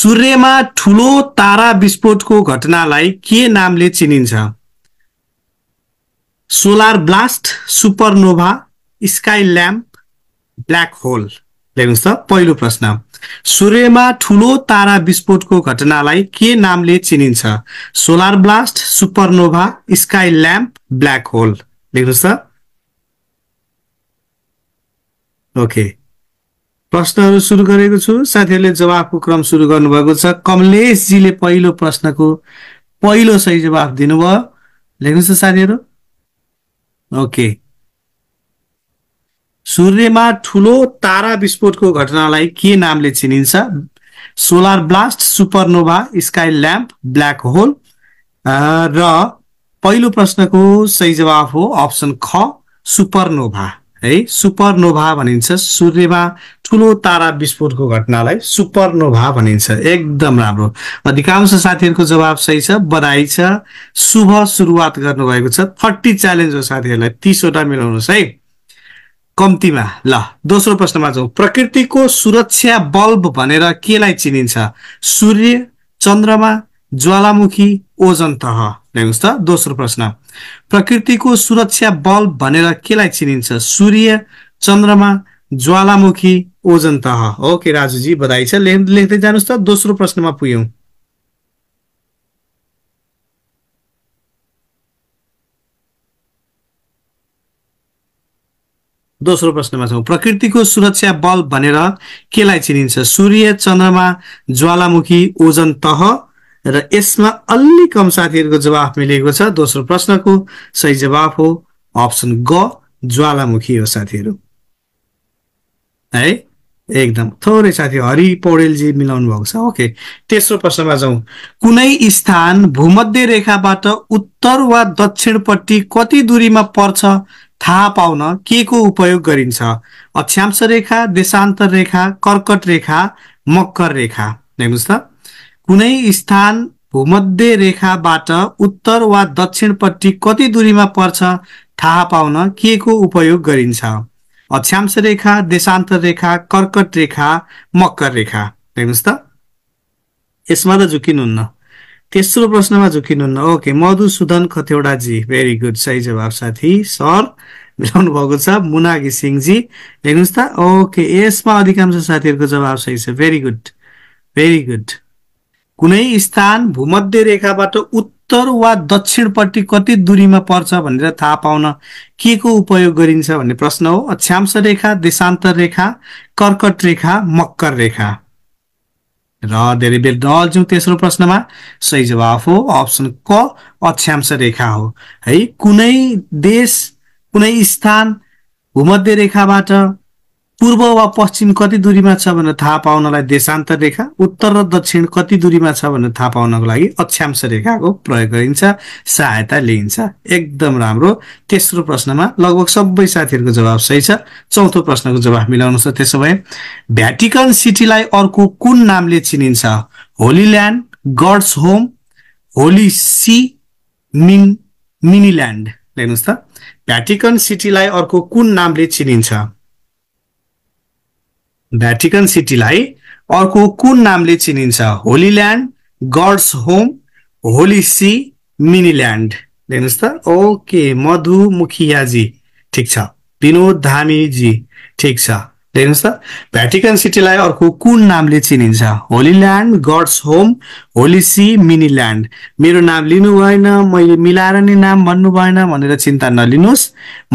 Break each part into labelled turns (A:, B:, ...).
A: सूर्यमा ठुलो तारा विस्फोटको घटनालाई के नामले चिनिन्छ solar blast supernova sky lamp black hole हेर्नुहोस् त पहिलो प्रश्न सूर्यमा ठुलो तारा विस्फोटको घटनालाई के नामले चिनिन्छ solar blast supernova sky lamp black hole लेख्नुहोस् त ओके प्रश्नहरू सुरु गरेको छु साथीहरूले जवाफको क्रम सुरु गर्नुभएको छ कमलेशजीले पहिलो प्रश्नको पहिलो सही जवाफ दिनुभयो लेख्नुहोस् त साथीहरू ओके सूर्यमा ठुलो तारा विस्फोटको घटनालाई के नामले चिनिन्छ solar blast supernova sky lamp black hole र पहिलो प्रश्नको सही जवाफ हो अप्सन ख सुपरनोभा है सुपरनोभा भनिन्छ सूर्यमा ठुलो तारा विस्फोटको घटनालाई सुपरनोभा भनिन्छ एकदम राम्रो अधिकांश साथीहरूको जवाब सही छ बधाई छ शुभ सुरुवात गर्नुभएको छ थर्टी च्यालेन्ज हो साथीहरूलाई तिसवटा मिलाउनुहोस् है कम्तीमा ल दोस्रो प्रश्नमा जाउँ प्रकृतिको सुरक्षा बल्ब भनेर केलाई चिनिन्छ सूर्य चन्द्रमा ज्वालामुखी ओजन तह हेर्नुहोस् त दोस्रो प्रश्न प्रकृतिको सुरक्षा बल भनेर केलाई चिनिन्छ सूर्य चन्द्रमा ज्वालामुखी ओजन तह ओके राजुजी बधाई छ लेख्दै जानुहोस् त दोस्रो प्रश्नमा पुग्यौँ दोस्रो प्रश्नमा छौँ प्रकृतिको सुरक्षा बल भनेर केलाई चिनिन्छ सूर्य चन्द्रमा ज्वालामुखी ओजन तह र यसमा अलि कम साथीहरूको जवाफ मिलेको छ दोस्रो प्रश्नको सही जवाफ हो अप्सन ग ज्वालामुखी हो साथीहरू है एकदम थोरै साथी हरि पौडेलजी मिलाउनु भएको छ ओके तेस्रो प्रश्नमा जाउँ कुनै स्थान भूमध्य रेखाबाट उत्तर वा दक्षिणपट्टि कति दूरीमा पर्छ थाहा पाउन के को उपयोग गरिन्छ अक्षांश रेखा देशान्तर रेखा कर्कट रेखा मकर रेखा हेर्नुहोस् त कुनै स्थान भूमध्य रेखाबाट उत्तर वा दक्षिणपट्टि कति दूरीमा पर्छ थाहा पाउन के को उपयोग गरिन्छ अक्षांश रेखा देशान्तर रेखा कर्कट रेखा मकर रेखा हेर्नुहोस् त यसमा त झुकिनुहुन्न तेस्रो प्रश्नमा झुकिनुहुन्न ओके मधुसुदन खतेवडाजी भेरी गुड सही जवाब साथी सर मिलाउनु भएको छ मुना घिसिङजी हेर्नुहोस् त ओके यसमा अधिकांश साथीहरूको जवाब सही छ भेरी गुड भेरी गुड कुनै स्थान भूमध्य रेखाबाट उत्तर वा दक्षिणपट्टि कति दूरीमा पर्छ भनेर थाहा पाउन के को उपयोग गरिन्छ भन्ने प्रश्न हो अक्षांश रेखा देशान्तर रेखा कर्कट रेखा मक्कर रेखा र धेरै बेर नजाउँ तेस्रो प्रश्नमा सही जवाफ हो अप्सन क अक्षांश रेखा हो है कुनै देश कुनै स्थान भूमध्य रेखाबाट पूर्व वा पश्चिम कति दूरीमा छ भनेर थाहा पाउनलाई देशान्तर रेखा उत्तर र दक्षिण कति दूरीमा छ भनेर थाहा पाउनको लागि अक्षांश रेखाको प्रयोग गरिन्छ सहायता लिइन्छ एकदम राम्रो तेस्रो प्रश्नमा लगभग सबै साथीहरूको जवाब सही छ चौथो प्रश्नको जवाब मिलाउनु छ त्यसो भए भ्याटिकन सिटीलाई अर्को कुन नामले चिनिन्छ holy land gods home holy see मिन मिनिल्यान्ड हेर्नुहोस् त भ्याटिकन सिटीलाई अर्को कुन नामले चिनिन्छ भ्याटिकन सिटीलाई अर्को कुन नामले चिनिन्छ holy land gods home holy see mini land हेर्नुहोस् त ओके मधु मुखियाजी ठिक छ विनोद धामीजी ठिक छ हेर्नुहोस् त भ्याटिकन सिटीलाई अर्को कुन नामले चिनिन्छ holy land gods home holy see mini land मेरो नाम लिनु भएन मैले मिलाएर नै नाम भन्नु भएन भनेर चिन्ता नलिनुहोस्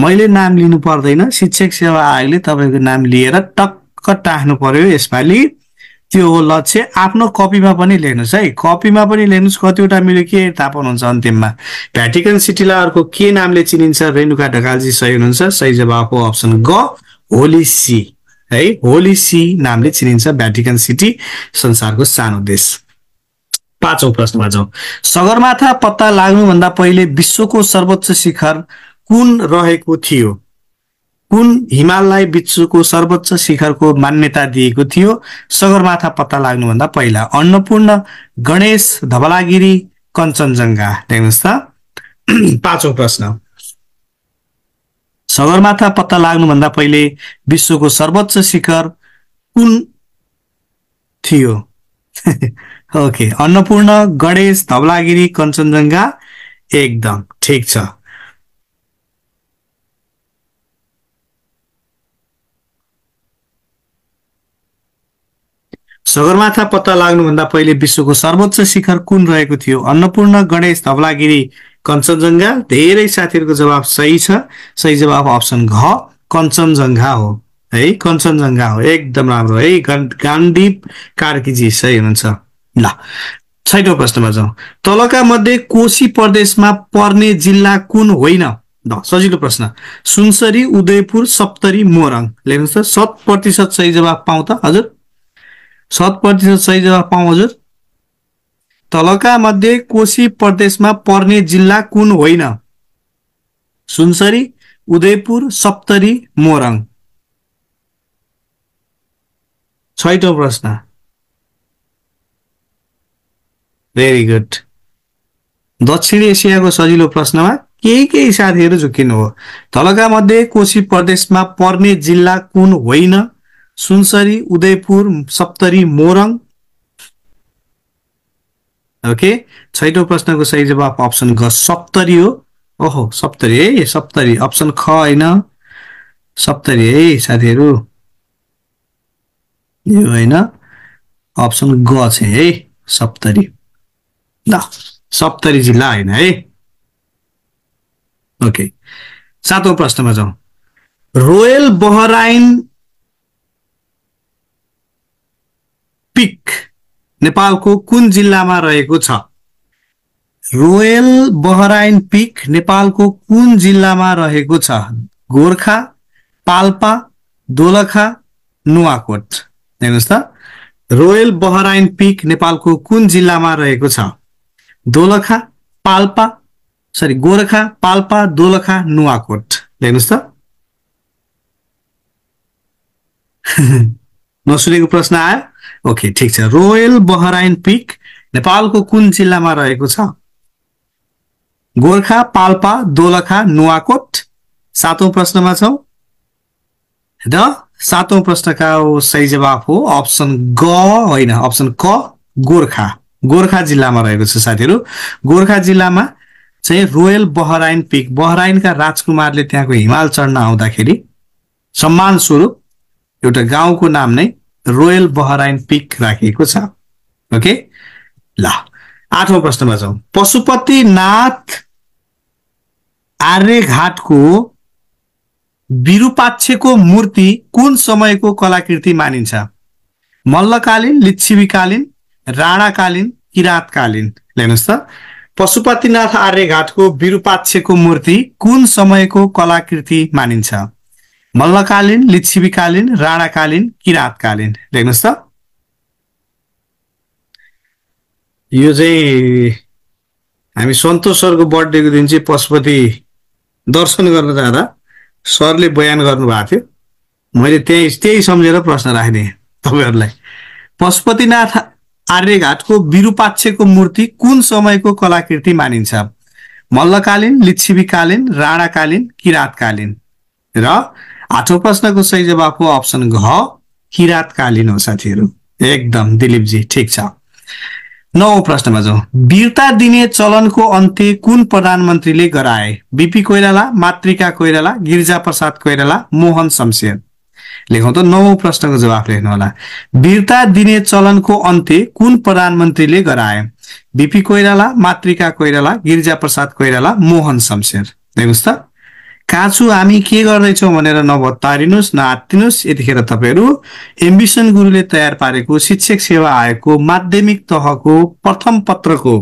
A: मैले नाम लिनु पर्दैन शिक्षक सेवा आयोगले तपाईँको नाम लिएर टक्क टक्क टाख्नु पर्यो यसपालि त्यो हो लक्ष्य आफ्नो कपीमा पनि लेख्नुहोस् है कपीमा पनि लेख्नुहोस् कतिवटा मिल्यो के थाहा पाउनुहुन्छ अन्तिममा भ्याटिकन सिटीलाई अर्को के नामले चिनिन्छ रेणुका ढकालजी सही हुनुहुन्छ सही जवाफ हो अप्सन ग होली सी है होली सी नामले चिनिन्छ भ्याटिकन सिटी संसारको सानो देश पाँचौँ प्रश्नमा जाउँ सगरमाथा पत्ता लाग्नुभन्दा पहिले विश्वको सर्वोच्च शिखर कुन रहेको थियो कुन हिमाललाई विश्वको सर्वोच्च शिखरको मान्यता दिएको थियो सगरमाथा पत्ता लाग्नुभन्दा पहिला अन्नपूर्ण गणेश धवलागिरी कञ्चनजङ्घा हेर्नुहोस् त पाँचौँ प्रश्न सगरमाथा पत्ता लाग्नुभन्दा पहिले विश्वको सर्वोच्च शिखर कुन थियो ओके अन्नपूर्ण गणेश धवलागिरी कञ्चनजङ्घा एकदम ठिक छ सगरमाथा पत्ता लाग्नुभन्दा पहिले विश्वको सर्वोच्च शिखर कुन रहेको थियो अन्नपूर्ण गणेश धवलागिरी कञ्चनजङ्घा धेरै साथीहरूको जवाब सही छ सही जवाब अप्सन घ कञ्चनजङ्घा हो है कञ्चनजङ्घा हो एकदम राम्रो है गान्धी कार्कीजी सही हुनुहुन्छ ल छैटौँ प्रश्नमा जाउँ तलका मध्ये कोशी प्रदेशमा पर्ने जिल्ला कुन होइन ल सजिलो प्रश्न सुनसरी उदयपुर सप्तरी मोरङ लेख्नुहोस् त शत प्रतिशत सही जवाब पाउँ त हजुर शत प्रतिशत सही जवाफ पाउँ हजुर तलका मध्ये कोशी प्रदेशमा पर्ने जिल्ला कुन होइन सुनसरी उदयपुर सप्तरी मोरङ छैटौँ प्रश्न भेरी गुड दक्षिण एसियाको सजिलो प्रश्नमा केही केही साथीहरू झुकिनु हो तलका मध्ये कोशी प्रदेशमा पर्ने जिल्ला कुन होइन सुनसरी उदयपुर सप्तरी मोरङ ओके छैटौँ प्रश्नको सही जवाफ अप्सन ग सप्तरी हो ओहो सप्तरी है सप्तरी अप्सन ख होइन सप्तरी है साथीहरू यो होइन अप्सन ग चाहिँ है सप्तरी ल सप्तरी जिल्ला होइन है ओके सातौँ प्रश्नमा जाउँ रोयल बहराइन पिक नेपालको कुन जिल्लामा रहेको छ रोयल बहराइन पिक नेपालको कुन जिल्लामा रहेको छ गोर्खा पाल्पा दोलखा नुवाकोट हेर्नुहोस् त रोयल बहराइन पिक नेपालको कुन जिल्लामा रहेको छ दोलखा पाल्पा सरी गोरखा पाल्पा दोलखा नुवाकोट हेर्नुहोस् त नसुनेको प्रश्न आयो ओके ठिक छ रोयल बहराइन पिक नेपालको कुन जिल्लामा रहेको छ गोर्खा पाल्पा दोलखा नुवाकोट सातौं प्रश्नमा छौ र सातौं प्रश्नका सही जवाफ हो अप्सन ग होइन अप्सन क गोर्खा गोर्खा जिल्लामा रहेको छ साथीहरू गोर्खा जिल्लामा चाहिँ रोयल बहराइन पिक बहराइनका राजकुमारले त्यहाँको हिमाल चढ्न आउँदाखेरि सम्मान स्वरूप एउटा गाउँको नाम नै रोयल बहराइन पिक राखिएको छ ओके ल आठौँ प्रश्नमा जाउँ पशुपतिनाथ आर्यघाटको विरूपाक्षको मूर्ति कुन समयको कलाकृति मानिन्छ मल्लकालीन लिच्छिवीकालीन राणाकालीन किराँतकालीन हेर्नुहोस् त पशुपतिनाथ आर्यघाटको विरूपाक्षको मूर्ति कुन समयको कलाकृति मानिन्छ मल्लकालीन लिच्छिवीकालीन राणाकालीन किराँतकालीन लेख्नुहोस् त यो चाहिँ हामी सन्तोष सरको बर्थडेको दिन चाहिँ पशुपति दर्शन गर्न जाँदा सरले बयान गर्नुभएको थियो मैले त्यही त्यही सम्झेर प्रश्न राखिदिएँ तपाईँहरूलाई पशुपतिनाथ आर्यघाटको विरूपाक्षको मूर्ति कुन समयको कलाकृति मानिन्छ मल्लकालीन लिच्छिवीकालीन राणाकालीन किराँतकालीन र आठौँ प्रश्नको सही जवाब हो अप्सन घ किरातकालीन हो साथीहरू एकदम दिलीपजी ठिक छ नौ प्रश्नमा जाउँ वीरता दिने चलनको अन्त्य कुन प्रधानमन्त्रीले गराए बिपी कोइराला मातृका कोइराला गिरिजा प्रसाद कोइराला मोहन शमशेर लेखौँ त नौ प्रश्नको जवाफ लेख्नु होला वीरता दिने चलनको अन्त्य कुन प्रधानमन्त्रीले गराए बिपी कोइराला मातृका कोइराला गिरिजा प्रसाद कोइराला मोहन शमशेर हेर्नुहोस् त कहाँ छु हामी के गर्दैछौँ भनेर नभत्तारिनुहोस् नआत्तिनुहोस् यतिखेर तपाईँहरू एम्बिसन गुरुले तयार पारेको शिक्षक सेवा आयोगको माध्यमिक तहको प्रथम पत्रको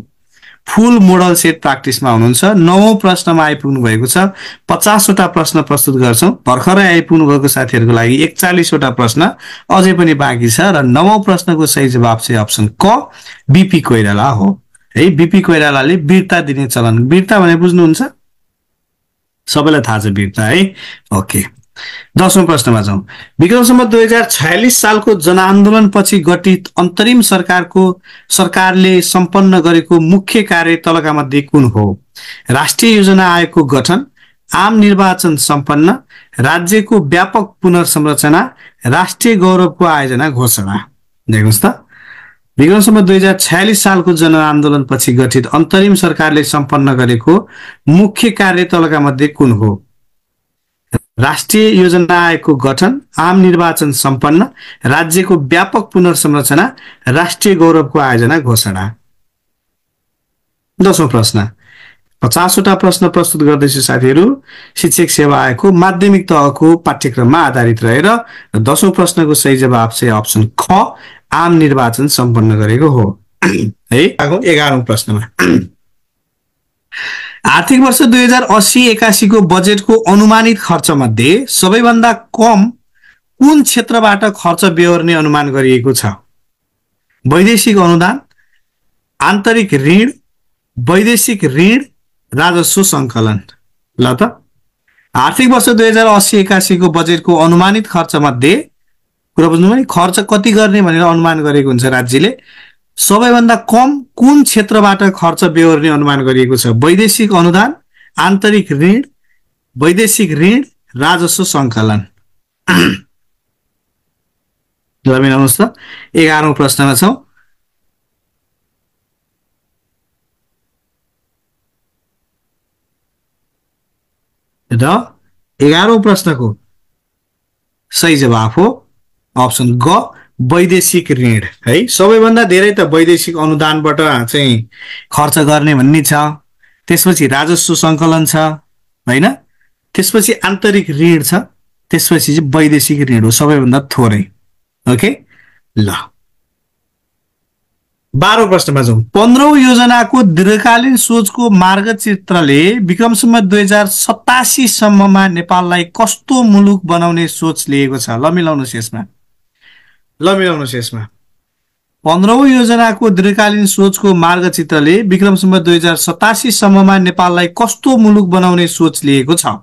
A: फुल मोडल सेट प्र्याक्टिसमा हुनुहुन्छ नवौँ प्रश्नमा आइपुग्नु भएको छ पचासवटा प्रश्न प्रस्तुत गर्छौँ भर्खरै आइपुग्नु भएको साथीहरूको लागि एकचालिसवटा प्रश्न अझै पनि बाँकी छ र नवौँ प्रश्नको सही जवाब चाहिँ अप्सन क बिपी कोइराला हो है बिपी कोइरालाले वीरता दिने चलन वीरता भने बुझ्नुहुन्छ सबैलाई थाहा छ वीरता है ओके दसौँ प्रश्नमा जाउँ विक्रमसम्म दुई हजार छयालिस सालको जनआन्दोलनपछि गठित अन्तरिम सरकारको सरकारले सम्पन्न गरेको मुख्य कार्य तलका मध्ये कुन हो राष्ट्रिय योजना आयोगको गठन आम निर्वाचन सम्पन्न राज्यको व्यापक पुनर्संरचना राष्ट्रिय गौरवको आयोजना घोषणा हेर्नुहोस् त विक्रमसम्म दुई हजार छयालिस सालको जनआन्दोलनपछि गठित अन्तरिम सरकारले सम्पन्न गरेको मुख्य कार्य तलका मध्ये कुन हो राष्ट्रिय योजना आयोगको गठन आम निर्वाचन सम्पन्न राज्यको व्यापक पुनर्संरचना राष्ट्रिय गौरवको आयोजना घोषणा दसौँ प्रश्न पचासवटा प्रश्न प्रस्तुत गर्दैछु साथीहरू शिक्षक सेवा आयोगको माध्यमिक तहको पाठ्यक्रममा आधारित रहेर दसौँ प्रश्नको सही जवाब चाहिँ अप्सन ख आम निर्वाचन सम्पन्न गरेको हो है एघारौँ प्रश्नमा आर्थिक वर्ष दुई हजार असी एकासीको बजेटको अनुमानित खर्च मध्ये सबैभन्दा कम कुन क्षेत्रबाट खर्च बेहोर्ने अनुमान गरिएको छ वैदेशिक अनुदान आन्तरिक ऋण वैदेशिक ऋण राजस्व सङ्कलन ल त आर्थिक वर्ष दुई हजार असी एकासीको बजेटको अनुमानित खर्च मध्ये कुरा बुझ्नु भने खर्च कति गर्ने भनेर अनुमान गरेको हुन्छ राज्यले सबैभन्दा कम कुन क्षेत्रबाट खर्च बेहोर्ने अनुमान गरिएको छ वैदेशिक अनुदान आन्तरिक ऋण वैदेशिक ऋण राजस्व सङ्कलन मिलाउनुहोस् त एघारौँ प्रश्नमा छौँ र एघारौँ प्रश्नको सही जवाफ हो अप्सन ग वैदेशिक ऋण है सबैभन्दा धेरै त वैदेशिक अनुदानबाट चाहिँ खर्च गर्ने भन्ने छ त्यसपछि राजस्व सङ्कलन छ होइन त्यसपछि आन्तरिक ऋण छ त्यसपछि चाहिँ वैदेशिक ऋण हो सबैभन्दा थोरै ओके ल बाह्रौँ प्रश्नमा जाउँ पन्ध्रौँ योजनाको दीर्घकालीन सोचको मार्गचित्रले विक्रमसम्म दुई हजार सतासीसम्ममा नेपाललाई कस्तो मुलुक बनाउने सोच लिएको छ ल मिलाउनुहोस् यसमा ल मिलाउनुहोस् यसमा पन्ध्रौँ योजनाको दीर्घकालीन सोचको मार्गचित्रले विक्रमसम्म दुई हजार सतासीसम्ममा नेपाललाई कस्तो मुलुक बनाउने सोच लिएको छ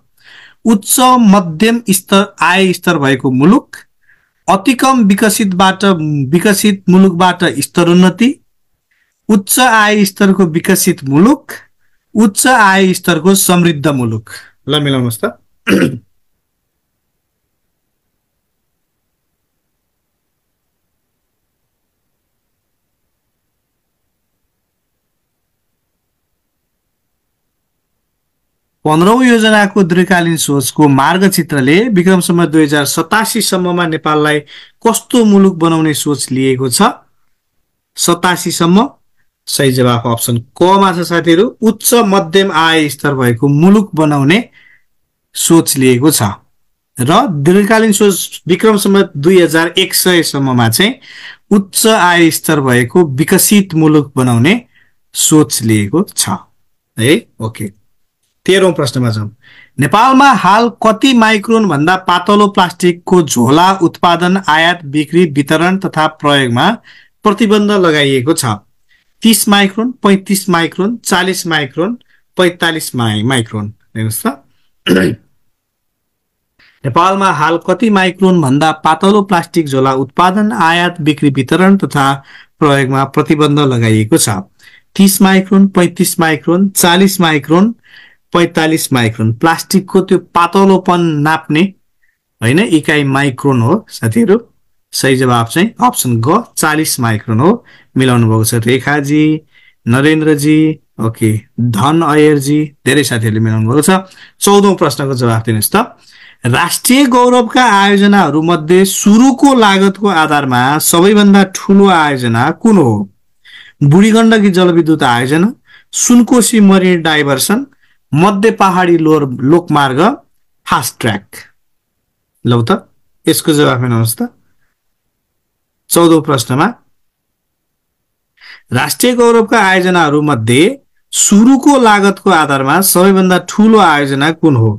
A: उच्च मध्यम स्तर आय स्तर भएको मुलुक अतिकम विकसितबाट विकसित मुलुकबाट स्तरोन्नति उच्च आय स्तरको विकसित मुलुक उच्च आय स्तरको समृद्ध मुलुक ल मिलाउनुहोस् त पन्ध्रौँ योजनाको दीर्घकालीन सोचको मार्गचित्रले विक्रमसम्म दुई हजार सतासीसम्ममा नेपाललाई कस्तो मुलुक बनाउने सोच लिएको छ सतासीसम्म सही जवाफ अप्सन कमा छ साथीहरू उच्च मध्यम आय स्तर भएको मुलुक बनाउने सोच लिएको छ र दीर्घकालीन सोच विक्रमसम्म दुई हजार एक सयसम्ममा चाहिँ उच्च आय स्तर भएको विकसित मुलुक बनाउने सोच लिएको छ है ओके तेह्रौँ प्रश्नमा जाउँ नेपालमा हाल कति माइक्रोन भन्दा पातलो प्लास्टिकको झोला उत्पादन आयात बिक्री वितरण तथा प्रयोगमा प्रतिबन्ध लगाइएको छ तिस माइक्रोन पैँतिस माइक्रोन चालिस माइक्रोन पैँतालिस माइ माइक्रोन हेर्नुहोस् त नेपालमा हाल कति माइक्रोन भन्दा पातलो प्लास्टिक झोला उत्पादन आयात बिक्री वितरण तथा प्रयोगमा प्रतिबन्ध लगाइएको छ तिस माइक्रोन पैँतिस माइक्रोन चालिस माइक्रोन पैँतालिस माइक्रोन प्लास्टिकको त्यो पातलोपन नाप्ने होइन इकाइ माइक्रोन हो साथीहरू सही जवाब चाहिँ अप्सन ग चालिस माइक्रोन हो मिलाउनु भएको छ रेखाजी नरेन्द्रजी ओके धन अयरजी धेरै साथीहरूले मिलाउनु भएको छ चौधौँ प्रश्नको जवाब दिनुहोस् त राष्ट्रिय गौरवका आयोजनाहरूमध्ये सुरुको लागतको आधारमा सबैभन्दा ठुलो आयोजना कुन हो बुढी गण्डकी जलविद्युत आयोजना सुनकोशी मरिन डाइभर्सन मध्य पहाडी लोर लोकमार्ग फास्ट ट्र्याक लौ त यसको जवाफ हेर्नुहोस् त चौधौँ प्रश्नमा राष्ट्रिय गौरवका आयोजनाहरू मध्ये सुरुको लागतको आधारमा सबैभन्दा ठुलो आयोजना कुन हो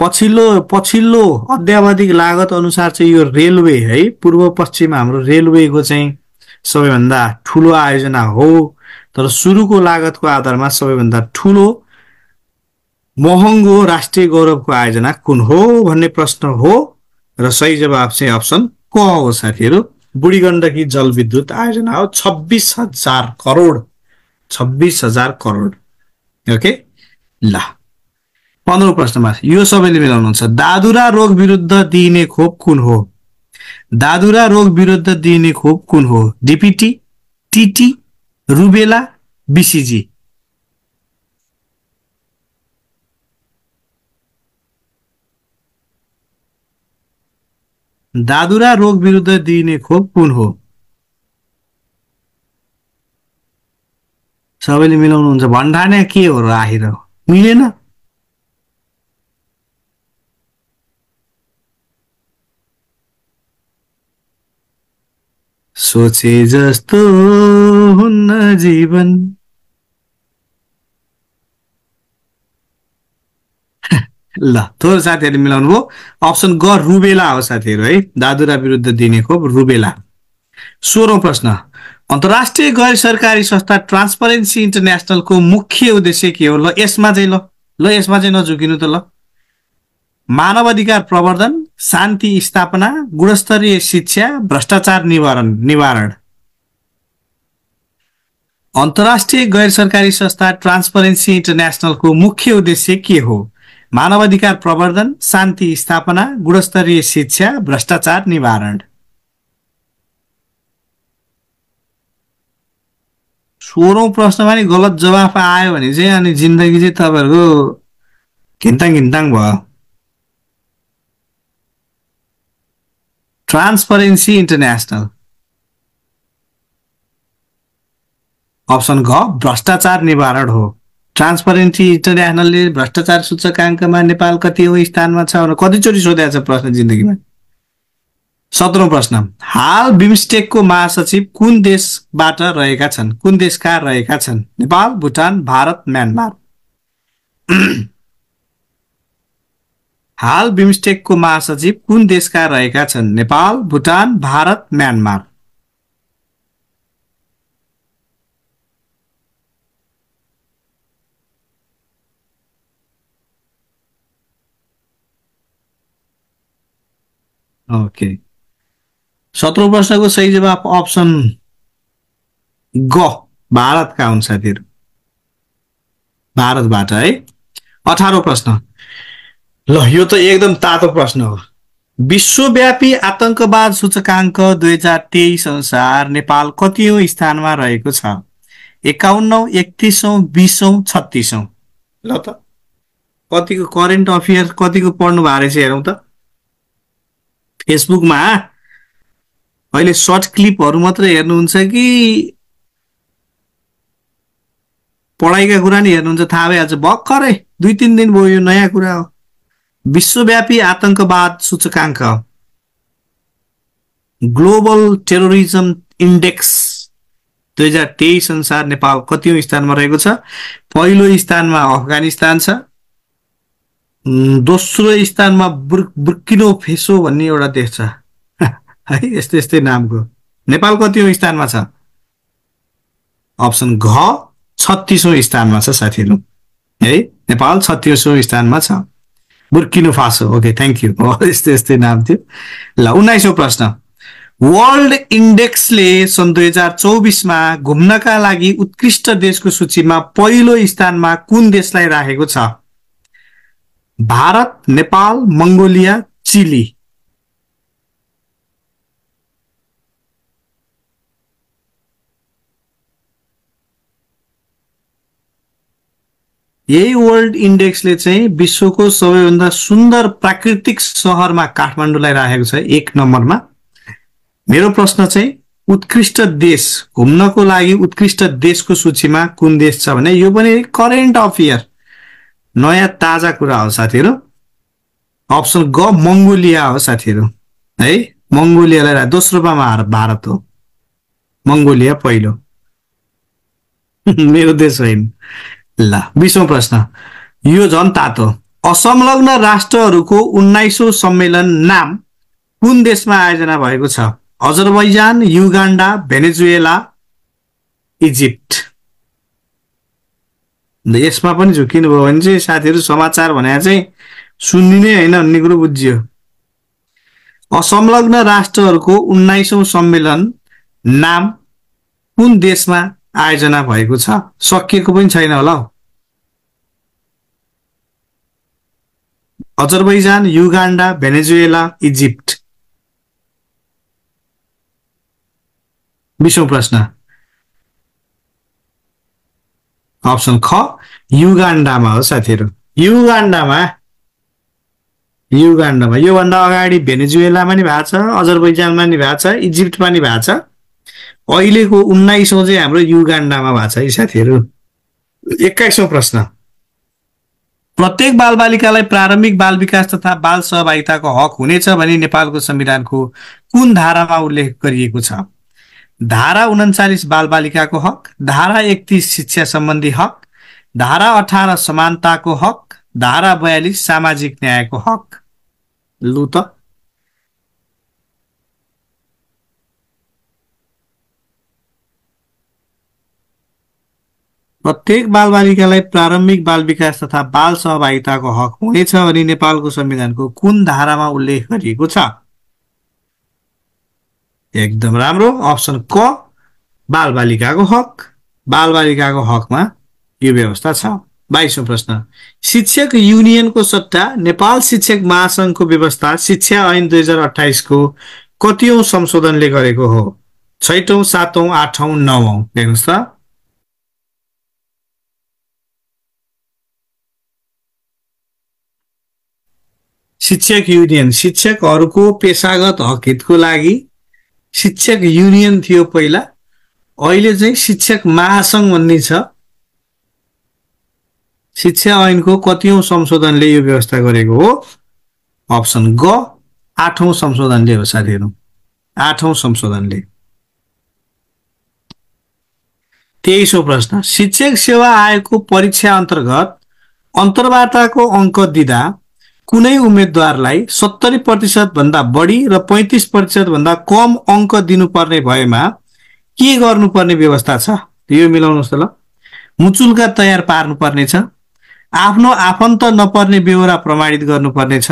A: पछिल्लो पछिल्लो अध्यावधिक लागत अनुसार चाहिँ यो रेलवे है पूर्व पश्चिम हाम्रो रेलवेको चाहिँ सबैभन्दा ठुलो आयोजना हो तर सुरुको लागतको आधारमा सबैभन्दा ठुलो महँगो राष्ट्रिय गौरवको आयोजना कुन हो भन्ने प्रश्न हो र सही जवाब चाहिँ अप्सन क हो साथीहरू बुढी गण्डकी जलविद्युत आयोजना हो छब्बिस हजार करोड छब्बिस हजार करोड ओके ल पन्ध्रौँ प्रश्नमा यो सबैले मिलाउनुहुन्छ दादुरा रोग विरुद्ध दिइने खोप कुन हो दादुरा रोग विरुद्ध दिइने खोप कुन हो डिपिटी टिटी रुबेला बिसिजी दादुरा रोग विरुद्ध दिइने खोप कुन हो सबैले मिलाउनुहुन्छ हुन्छ नै के हो र आखिर मिलेन सोचे जस्तो हुन्न जीवन ल थोरै साथीहरूले मिलाउनु भयो अप्सन ग रुबेला हो साथीहरू है दादुरा विरुद्ध दिने खोप रुबेला सोह्रौँ प्रश्न अन्तर्राष्ट्रिय गैर सरकारी संस्था ट्रान्सपरेन्सी इन्टरनेसनलको मुख्य उद्देश्य के हो ल यसमा चाहिँ ल ल यसमा चाहिँ नझुकिनु त ल मानव अधिकार प्रवर्धन शान्ति स्थापना गुणस्तरीय शिक्षा भ्रष्टाचार निवारण निवारण अन्तर्राष्ट्रिय गैर सरकारी संस्था ट्रान्सपरेन्सी इन्टरनेसनलको मुख्य उद्देश्य के हो मानवाधिकार प्रवर्धन शान्ति स्थापना गुणस्तरीय शिक्षा भ्रष्टाचार निवारण सोह्रौँ प्रश्नमा नि गलत जवाफ आयो भने चाहिँ अनि जिन्दगी चाहिँ तपाईँहरूको घिन्ताङ घिन्ताङ भयो ट्रान्सपरेन्सी इन्टरनेसनल अप्सन घ भ्रष्टाचार निवारण हो ट्रान्सपरेन्सी इन्टरनेसनलले भ्रष्टाचार सूचकाङ्कमा नेपाल कति हो स्थानमा छ भनेर कतिचोटि सोधेको छ प्रश्न जिन्दगीमा सत्रौँ प्रश्न हाल बिमस्टेकको महासचिव कुन देशबाट रहेका छन् कुन देशका रहेका छन् नेपाल भुटान भारत म्यानमार हाल बिमस्टेकको महासचिव कुन देशका रहेका छन् नेपाल भुटान भारत म्यानमार ओके सत्रौँ प्रश्नको सही जवाब अप्सन ग भारतका हुन्छ साथीहरू भारतबाट है अठारौँ प्रश्न ल यो त एकदम तातो प्रश्न हो विश्वव्यापी आतंकवाद सूचकाङ्क दुई हजार तेइस अनुसार नेपाल कति स्थानमा रहेको छ एकाउन्नौ एकतिसौँ बिसौँ छत्तिसौँ ल त कतिको करेन्ट अफेयर कतिको पढ्नु भएको रहेछ हेरौँ त फेसबुकमा अहिले सर्ट क्लिपहरू मात्रै हेर्नुहुन्छ कि पढाइका कुरा नि हेर्नुहुन्छ थाहा भइहाल्छ भर्खरै दुई तिन दिन भयो यो नयाँ कुरा हो विश्वव्यापी आतंकवाद सूचकाङ्क ग्लोबल टेरोरिजम इन्डेक्स दुई हजार तेइस अनुसार नेपाल कतिौँ स्थानमा रहेको छ पहिलो स्थानमा अफगानिस्तान छ दोस्रो स्थानमा बुर् बुर्किनो फेसो भन्ने एउटा देश छ है यस्तै यस्तै नामको नेपाल कतिौँ स्थानमा छ अप्सन घ छत्तिसौँ स्थानमा छ साथीहरू है नेपाल छत्तिसौँ स्थानमा छ Burkina Faso okay thank you यस्तै यस्तै नाम थियो ल उन्नाइसौँ प्रश्न वर्ल्ड इन्डेक्सले सन् दुई हजार चौबिसमा घुम्नका लागि उत्कृष्ट देशको सूचीमा पहिलो स्थानमा कुन देशलाई राखेको छ भारत नेपाल मङ्गोलिया चिली यही वर्ल्ड इन्डेक्सले चाहिँ विश्वको सबैभन्दा सुन्दर प्राकृतिक सहरमा काठमाडौँलाई राखेको छ एक नम्बरमा मेरो प्रश्न चाहिँ उत्कृष्ट देश घुम्नको लागि उत्कृष्ट देशको सूचीमा कुन देश छ भने यो पनि करेन्ट अफेयर नयाँ ताजा कुरा हो साथीहरू अप्सन ग मङ्गोलिया हो साथीहरू है मङ्गोलियालाई दोस्रोमा भारत भारत हो मङ्गोलिया पहिलो मेरो देश होइन ल बिसौँ प्रश्न यो झन् तातो असंलग्न राष्ट्रहरूको उन्नाइसौँ सम्मेलन नाम कुन देशमा आयोजना भएको छ अजरबैजान युगान्डा भेनेजुएला इजिप्ट यसमा पनि झुक्किनु भयो भने चाहिँ साथीहरू समाचार भनेर चाहिँ सुनिने होइन भन्ने कुरो बुझियो असंलग्न राष्ट्रहरूको उन्नाइसौँ सम्मेलन नाम कुन देशमा आयोजना भएको छ सकिएको पनि छैन होला अजरबैजान युगान्डा भेनेजुएला इजिप्ट बिसौँ प्रश्न अप्सन ख युगाण्डामा हो साथीहरू युगाण्डामा युगाण्डामा योभन्दा अगाडि भेनेजुएलामा नि भएको छ अजरबैजानमा नि भएको छ इजिप्टमा नि भएको छ अहिलेको उन्नाइसौँ चाहिँ हाम्रो युगाण्डामा भएको छ है साथीहरू एक्काइसौँ प्रश्न प्रत्येक बालबालिकालाई प्रारम्भिक बाल विकास तथा बाल सहभागिताको हक हुनेछ भने नेपालको संविधानको कुन धारामा उल्लेख गरिएको छ धारा उन्चालिस बालबालिकाको हक धारा एकतिस शिक्षा सम्बन्धी हक धारा अठार समानताको हक धारा बयालिस सामाजिक न्यायको हक लु त प्रत्येक बालबालिकालाई प्रारम्भिक बाल विकास तथा बाल सहभागिताको हक हुनेछ भनी नेपालको संविधानको कुन धारामा उल्लेख गरिएको छ एकदम राम्रो अप्सन क बालबालिकाको हक बालबालिकाको हकमा यो व्यवस्था छ बाइसौँ प्रश्न शिक्षक युनियनको सट्टा नेपाल शिक्षक महासङ्घको व्यवस्था शिक्षा ऐन दुई हजार अठाइसको कतिौँ संशोधनले गरेको हो छैटौँ सातौँ आठौँ नवौँ हेर्नुहोस् त शिक्षक युनियन शिक्षकहरूको पेसागत हकितको लागि शिक्षक युनियन थियो पहिला अहिले चाहिँ शिक्षक महासङ्घ भन्ने छ शिक्षा ऐनको कतिौँ संशोधनले यो व्यवस्था गरेको हो अप्सन ग आठौँ संशोधनले हो साथीहरू आठौँ संशोधनले तेइसौँ प्रश्न शिक्षक सेवा आयोगको परीक्षा अन्तर्गत अन्तर्वार्ताको अङ्क दिँदा कुनै उम्मेद्वारलाई सत्तरी प्रतिशतभन्दा बढी र पैँतिस प्रतिशतभन्दा कम अङ्क दिनुपर्ने भएमा के गर्नुपर्ने व्यवस्था छ यो मिलाउनुहोस् त ल मुचुल्का तयार पार्नुपर्नेछ आफ्नो आफन्त नपर्ने बेहोरा प्रमाणित गर्नुपर्नेछ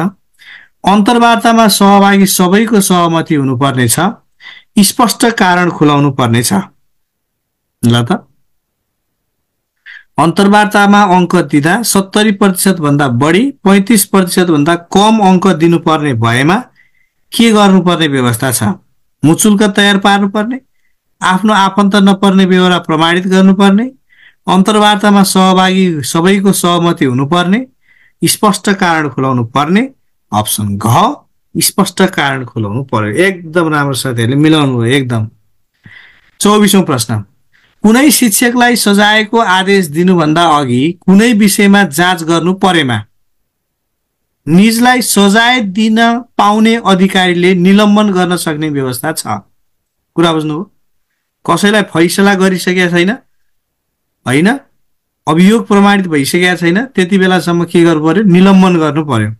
A: अन्तर्वार्तामा सहभागी सबैको सहमति हुनुपर्ने छ स्पष्ट कारण खुलाउनु पर्नेछ ल त अन्तर्वार्तामा अङ्क दिँदा सत्तरी प्रतिशतभन्दा बढी पैँतिस प्रतिशतभन्दा कम अङ्क दिनुपर्ने भएमा के गर्नुपर्ने व्यवस्था छ मुचुल्क तयार पार्नुपर्ने आफ्नो आफन्त नपर्ने बेहोरा प्रमाणित गर्नुपर्ने अन्तर्वार्तामा सहभागी सबैको सहमति हुनुपर्ने स्पष्ट कारण खुलाउनु पर्ने अप्सन घ स्पष्ट कारण खुलाउनु पर्यो एकदम राम्रो साथीहरूले मिलाउनु भयो एकदम चौबिसौँ प्रश्न कुनै शिक्षकलाई सजायको आदेश दिनुभन्दा अघि कुनै विषयमा जाँच गर्नु परेमा निजलाई सजाय दिन पाउने अधिकारीले निलम्बन गर्न सक्ने व्यवस्था छ कुरा बुझ्नुभयो कसैलाई फैसला गरिसकेका छैन होइन अभियोग प्रमाणित भइसकेका छैन त्यति बेलासम्म के गर्नु पर्यो निलम्बन गर्नु पर्यो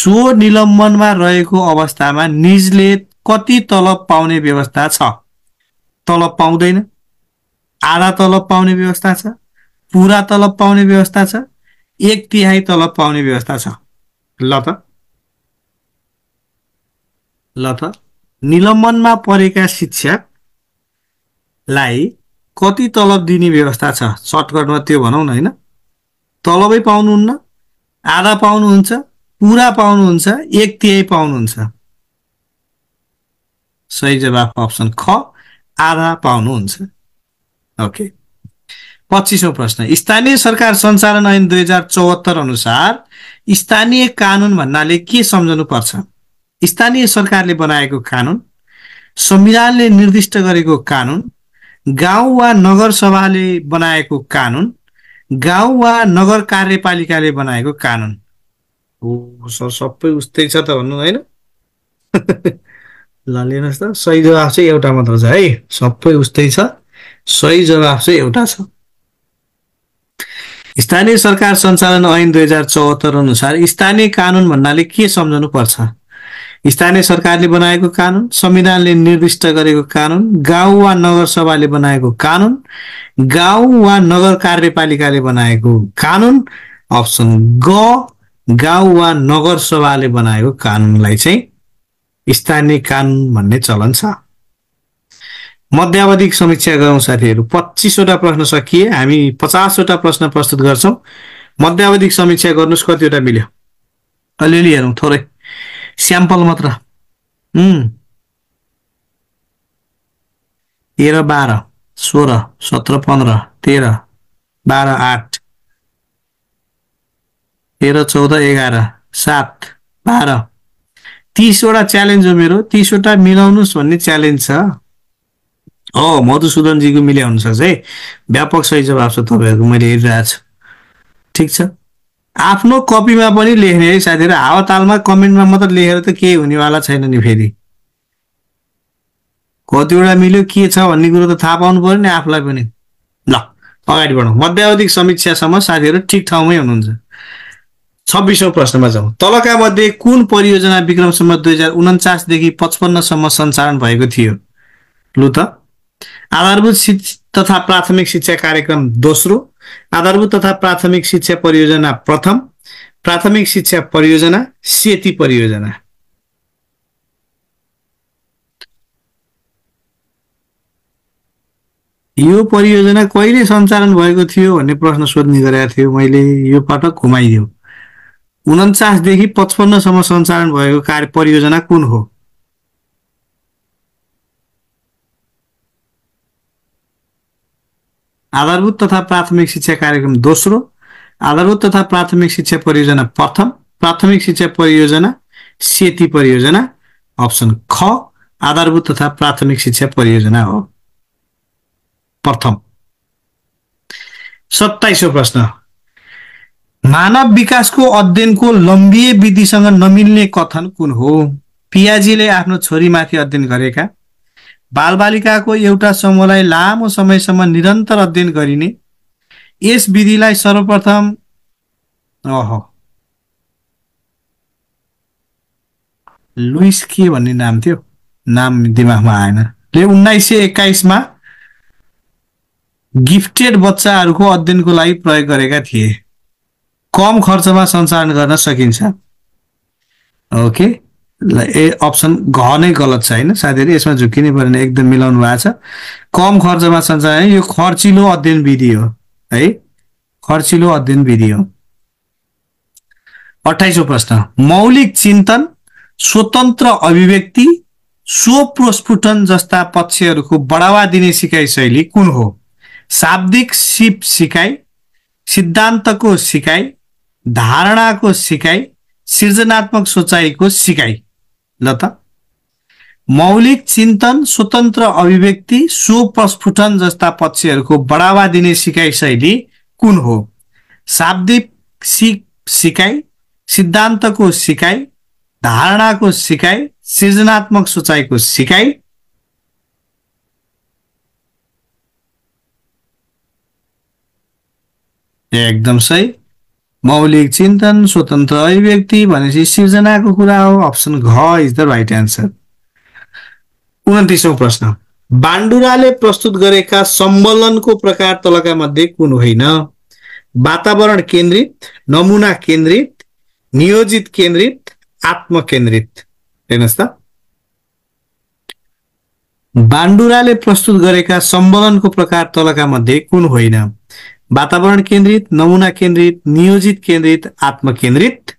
A: सो निलम्बनमा रहेको अवस्थामा निजले कति तलब पाउने व्यवस्था छ तलब पाउँदैन आधा तलब पाउने व्यवस्था छ पुरा तलब पाउने व्यवस्था छ एक तिहाई तलब पाउने व्यवस्था छ ल त ल त निलम्बनमा परेका शिक्षकलाई कति तलब दिने व्यवस्था छ सर्टकटमा त्यो भनौँ न होइन तलबै पाउनुहुन्न आधा पाउनुहुन्छ पुरा पाउनुहुन्छ एक तिहाई पाउनुहुन्छ सही जवाफ अप्सन ख आधा पाउनुहुन्छ ओके पच्चिसौँ प्रश्न स्थानीय सरकार सञ्चालन ऐन दुई हजार चौहत्तर अनुसार स्थानीय कानुन भन्नाले के सम्झनु पर्छ स्थानीय सरकारले बनाएको कानुन संविधानले निर्दिष्ट गरेको कानुन गाउँ वा नगर सभाले बनाएको कानुन गाउँ वा नगर कार्यपालिकाले बनाएको कानुन हो सर सबै उस्तै छ त भन्नु होइन ल लिनुहोस् त सही जवाब चाहिँ एउटा मात्र छ है सबै उस्तै छ सही जवाफ चाहिँ एउटा छ स्थानीय सरकार सञ्चालन ऐन दुई हजार चौहत्तर अनुसार स्थानीय कानुन भन्नाले के सम्झनु पर्छ स्थानीय सरकारले बनाएको कानुन संविधानले निर्दिष्ट गरेको कानुन गाउँ वा नगरसभाले बनाएको कानुन गाउँ वा नगर कार्यपालिकाले बनाएको कानुन अप्सन ग गाउँ वा नगरसभाले बनाएको कानुनलाई चाहिँ स्थानीय कानुन भन्ने चलन छ मध्यावधिक समीक्षा गरौँ साथीहरू पच्चिसवटा प्रश्न सकिए हामी पचासवटा प्रश्न प्रस्तुत गर्छौँ मध्यावधिक समीक्षा गर्नुहोस् कतिवटा मिल्यो अलिअलि हेरौँ थोरै स्याम्पल मात्र तेह्र बाह्र सोह्र सत्र पन्ध्र तेह्र बाह्र आठ तेह्र चौध एघार सात बाह्र तिसवटा च्यालेन्ज हो मेरो तिसवटा मिलाउनुहोस् भन्ने च्यालेन्ज छ अँ मिले अनुसार चाहिँ व्यापक सही जवाब छ तपाईँहरूको मैले हेरिरहेको छु ठिक छ आफ्नो कपीमा पनि लेख्ने है साथीहरू हावातालमा कमेन्टमा मात्र लेखेर त केही हुनेवाला छैन नि फेरि कतिवटा मिल्यो के छ भन्ने कुरो त थाहा पाउनु पऱ्यो नि आफूलाई पनि ल अगाडि बढौँ मध्यावधिक समीक्षासम्म साथीहरू ठिक ठाउँमै हुनुहुन्छ छब्बिसौँ प्रश्नमा जाउँ तलका मध्ये कुन परियोजना विक्रमसम्म दुई हजार उन्चासदेखि पचपन्नसम्म सञ्चालन भएको थियो लु त आधारभूत तथा प्राथमिक शिक्षा कार्यक्रम दोस्रो आधारभूत तथा प्राथमिक शिक्षा परियोजना प्रथम प्राथमिक शिक्षा परियोजना सेती परियोजना यो परियोजना कहिले सञ्चालन भएको थियो भन्ने प्रश्न सोध्ने गरेका थियो मैले यो पटक घुमाइदियो उन्चासदेखि पचपन्नसम्म सञ्चालन भएको कार्य परियोजना कुन हो आधारभूत तथा प्राथमिक शिक्षा कार्यक्रम दोस्रो आधारभूत तथा प्राथमिक शिक्षा परियोजना प्रथम प्राथमिक शिक्षा परियोजना सेती परियोजना अप्सन ख आधारभूत तथा प्राथमिक शिक्षा परियोजना हो प्रथम सत्ताइसौँ प्रश्न मानव विकासको अध्ययनको लम्बीय विधिसँग नमिल्ने कथन कुन हो पियाजीले आफ्नो छोरीमाथि अध्ययन गरेका बालबालिकाको एउटा समूहलाई लामो समयसम्म निरन्तर अध्ययन गरिने यस विधिलाई सर्वप्रथम लुइस के भन्ने नाम थियो नाम दिमागमा आएन ले उन्नाइस सय एक्काइसमा गिफ्टेड बच्चाहरूको अध्ययनको लागि प्रयोग गरेका थिए कम खर्चमा सञ्चालन गर्न सकिन्छ ओके ए अप्सन घ नै गलत छ होइन साथीहरू यसमा झुक्किनै परेन एकदम मिलाउनु भएको छ कम खर्चमा सञ्चार यो खर्चिलो अध्ययन विधि हो है खर्चिलो अध्ययन विधि हो अठाइसौँ प्रश्न मौलिक चिन्तन स्वतन्त्र अभिव्यक्ति स्वप्रस्फुटन जस्ता पक्षहरूको बढावा दिने सिकाइ शैली कुन हो शाब्दिक सिप सिकाइ सिद्धान्तको सिकाइ धारणाको सिकाइ सृजनात्मक सोचाइको सिकाइ ल त मौलिक चिन्तन स्वतन्त्र अभिव्यक्ति सुप्रस्फुटन जस्ता पक्षहरूको बढावा दिने सिकाइ शैली कुन हो शाब्दिक सि सिकाइ सिद्धान्तको सिकाइ धारणाको सिकाइ सृजनात्मक सोचाइको सिकाइ एकदम सही मौलिक चिन्तन स्वतन्त्र अभिव्यक्ति भनेपछि सिर्जनाको कुरा हो अप्सन घ इज द राइट एन्सर उन्तिसौँ प्रश्न बान्डुराले प्रस्तुत गरेका सम्बलनको प्रकार तलका मध्ये कुन होइन वातावरण केन्द्रित नमुना केन्द्रित नियोजित केन्द्रित आत्मकेन्द्रित हेर्नुहोस् त बान्डुराले प्रस्तुत गरेका सम्बलनको प्रकार तलका मध्ये कुन होइन वातावरण केन्द्रित नमुना केन्द्रित नियोजित केन्द्रित आत्मकेन्द्रित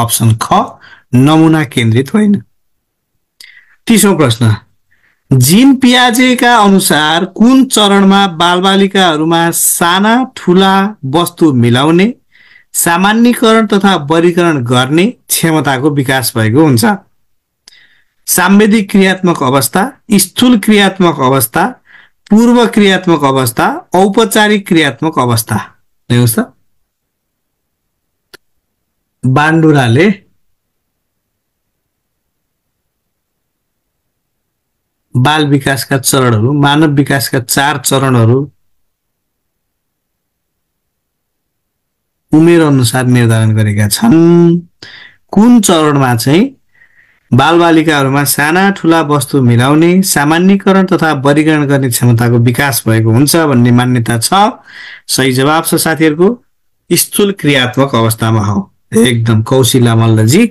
A: अप्सन ख नमुना केन्द्रित होइन तिसौँ प्रश्न जिन पियाजेका अनुसार कुन चरणमा बालबालिकाहरूमा साना ठुला वस्तु मिलाउने सामान्यकरण तथा वर्गीकरण गर्ने क्षमताको विकास भएको हुन्छ साम्वेदिक क्रियात्मक अवस्था स्थूल क्रियात्मक अवस्था पूर्व क्रियात्मक अवस्था औपचारिक क्रियात्मक अवस्था हेर्नुहोस् त बान्डुराले बाल विकासका चरणहरू मानव विकासका चार चरणहरू उमेर अनुसार निर्धारण गरेका छन् कुन चरणमा चाहिँ बालबालिकाहरूमा साना ठुला वस्तु मिलाउने सामान्यकरण तथा वर्गीकरण गर्ने क्षमताको विकास भएको हुन्छ भन्ने मान्यता छ सही जवाब छ साथीहरूको स्थूल क्रियात्मक अवस्थामा हो एकदम कौशिला मल्लजी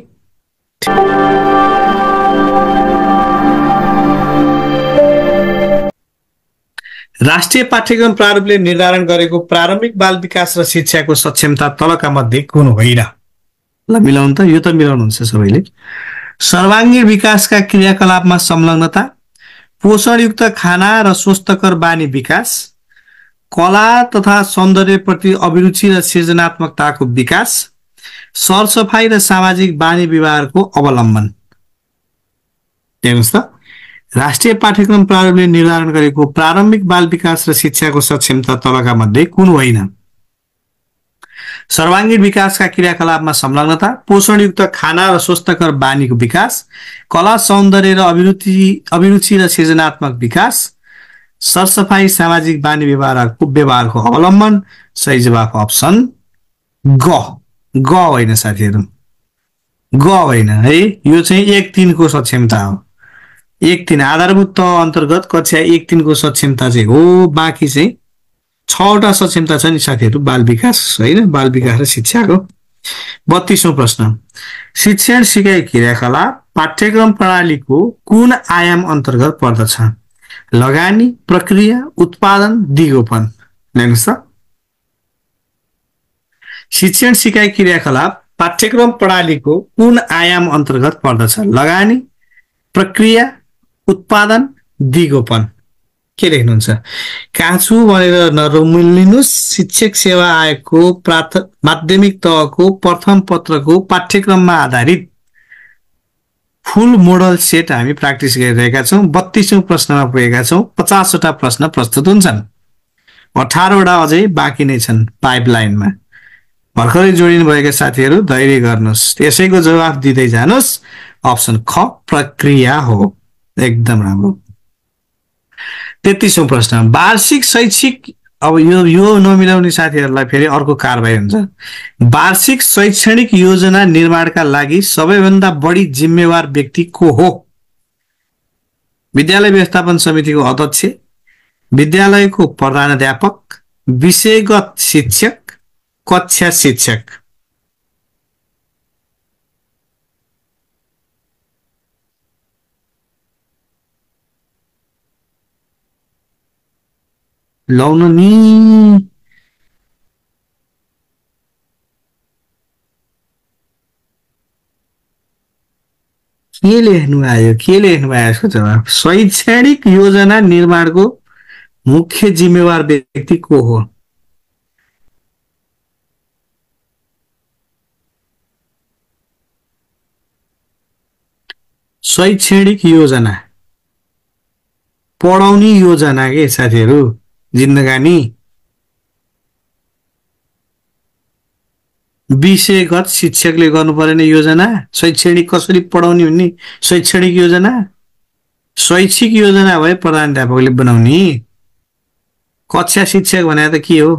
A: राष्ट्रिय पाठ्यक्रम प्रारूपले निर्धारण गरेको प्रारम्भिक बाल विकास र शिक्षाको सक्षमता तलका मध्ये कुन होइन ल मिलाउनु त यो त मिलाउनुहुन्छ सबैले सर्वाङ्गीण विकासका क्रियाकलापमा संलग्नता पोषणयुक्त खाना र स्वस्थकर बानी विकास कला तथा सौन्दर्यप्रति अभिरुचि र सृजनात्मकताको विकास सरसफाइ र सामाजिक बानी व्यवहारको अवलम्बन हेर्नुहोस् त राष्ट्रिय पाठ्यक्रम प्रारूपले निर्धारण गरेको प्रारम्भिक बाल विकास र शिक्षाको सक्षमता तलका मध्ये कुन होइन सर्वाङ्गीण विकासका क्रियाकलापमा संलग्नता पोषणयुक्त खाना र स्वस्थकर बानीको विकास कला सौन्दर्य र अभिरुचि अभिरुचि र सृजनात्मक विकास सरसफाइ सामाजिक बानी व्यवहार व्यवहारको अवलम्बन सही जवाफ अप्सन ग ग होइन साथीहरू ग होइन है यो चाहिँ एक तिनको सक्षमता हो एक तिन आधारभूत तह अन्तर्गत कक्षा एक तिनको सक्षमता चाहिँ हो बाँकी चाहिँ छवटा सक्षमता छ नि साथीहरू बाल विकास होइन बाल विकास र शिक्षाको बत्तिसौँ प्रश्न शिक्षण सिकाइ क्रियाकलाप पाठ्यक्रम प्रणालीको कुन आयाम अन्तर्गत पर्दछ लगानी प्रक्रिया उत्पादन दिगोपन हेर्नुहोस् त शिक्षण सिकाइ क्रियाकलाप पाठ्यक्रम प्रणालीको कुन आयाम अन्तर्गत पर्दछ लगानी प्रक्रिया उत्पादन दिगोपन के लेख्नुहुन्छ काँचु भनेर नरुमिलिनुहोस् शिक्षक सेवा आयोगको प्राथ माध्यमिक तहको प्रथम पत्रको पाठ्यक्रममा आधारित फुल मोडल सेट हामी प्र्याक्टिस गरिरहेका छौँ बत्तिसौँ प्रश्नमा पुगेका छौँ पचासवटा प्रश्न प्रस्तुत हुन्छन् अठारवटा अझै बाँकी नै छन् पाइपलाइनमा भर्खरै जोडिनु भएका साथीहरू धैर्य गर्नुहोस् यसैको जवाफ दिँदै जानुहोस् अप्सन ख प्रक्रिया हो एकदम राम्रो तेत्तिसौँ प्रश्न वार्षिक शैक्षिक अब यो यो नमिलाउने साथीहरूलाई फेरि अर्को कारवाही हुन्छ वार्षिक शैक्षणिक योजना निर्माणका लागि सबैभन्दा बढी जिम्मेवार व्यक्ति को हो विद्यालय व्यवस्थापन समितिको अध्यक्ष विद्यालयको प्रधानाध्यापक विषयगत शिक्षक कक्षा शिक्षक लाउन नि के लेख्नु आयो के लेख्नु आयो जवाब शैक्षणिक योजना निर्माणको मुख्य जिम्मेवार व्यक्ति को हो शैक्षणिक योजना पढाउने योजना के साथीहरू जिन्दगानी विषयगत शिक्षकले गर्नुपर्ने योजना शैक्षणिक कसरी पढाउने भन्ने शैक्षणिक योजना शैक्षिक योजना भए प्रधानले बनाउने कक्षा शिक्षक भने त के हो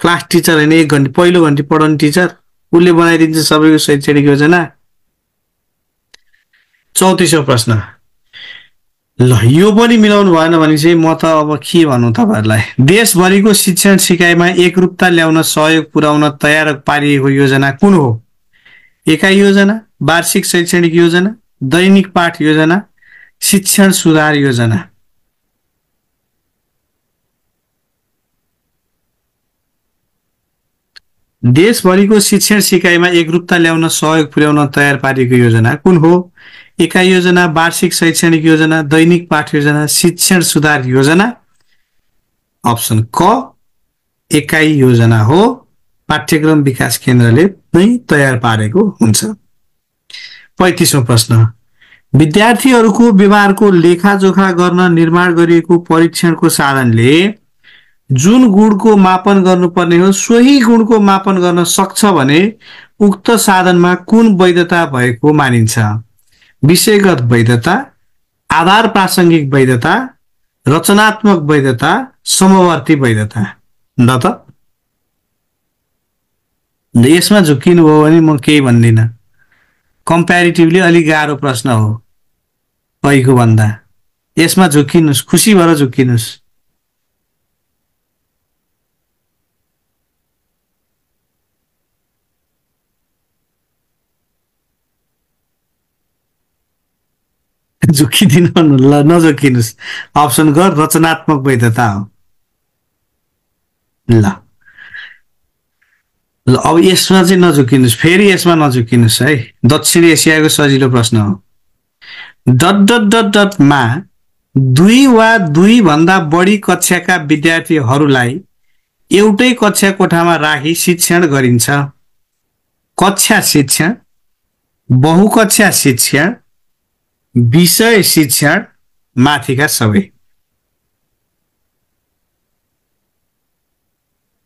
A: क्लास टिचर होइन एक घन्टी पहिलो घन्टी पढाउने टिचर उसले बनाइदिन्छ सबैको शैक्षणिक योजना चौतिसौँ प्रश्न ल यो पनि मिलाउनु भएन भने चाहिँ म त अब के भनौँ तपाईँहरूलाई देशभरिको शिक्षण सिकाइमा एकरूपता ल्याउन सहयोग पुर्याउन तयार पारिएको योजना कुन हो एकाइ योजना वार्षिक शैक्षणिक योजना दैनिक पाठ योजना शिक्षण सुधार योजना देशभरिको शिक्षण सिकाइमा एकरूपता ल्याउन सहयोग पुर्याउन तयार पारिएको योजना कुन हो एकाइ योजना वार्षिक शैक्षणिक योजना दैनिक पाठ योजना शिक्षण सुधार योजना अप्सन क एकाइ योजना हो पाठ्यक्रम विकास केन्द्रले नै तयार पारेको हुन्छ पैँतिसौँ प्रश्न विद्यार्थीहरूको व्यवहारको लेखाजोखा गर्न निर्माण गरिएको परीक्षणको साधनले जुन गुणको मापन गर्नुपर्ने हो सोही गुणको मापन गर्न सक्छ भने उक्त साधनमा कुन वैधता भएको मानिन्छ विषयगत वैधता आधार प्रासङ्गिक वैधता रचनात्मक वैधता समवर्ती वैधता न त यसमा झुक्किनु हो भने म केही भन्दिनँ कम्पेरिटिभली अलिक गाह्रो प्रश्न हो पहिको भन्दा यसमा झुक्किनुहोस् खुसी भएर झुक्किनुहोस् झुकिदिनु ल नझुकिनुहोस् अप्सन गर रचनात्मक वैधता हो ल ल अब यसमा चाहिँ नझुकिनुहोस् फेरि यसमा नझुकिनुहोस् है दक्षिण एसियाको सजिलो प्रश्न हो डट डट डट डटमा दुई वा दुई भन्दा बढी कक्षाका विद्यार्थीहरूलाई एउटै कक्षा कोठामा राखी शिक्षण गरिन्छ कक्षा शिक्षा बहुकक्षा शिक्षा विषय शिक्षण माथिका सबै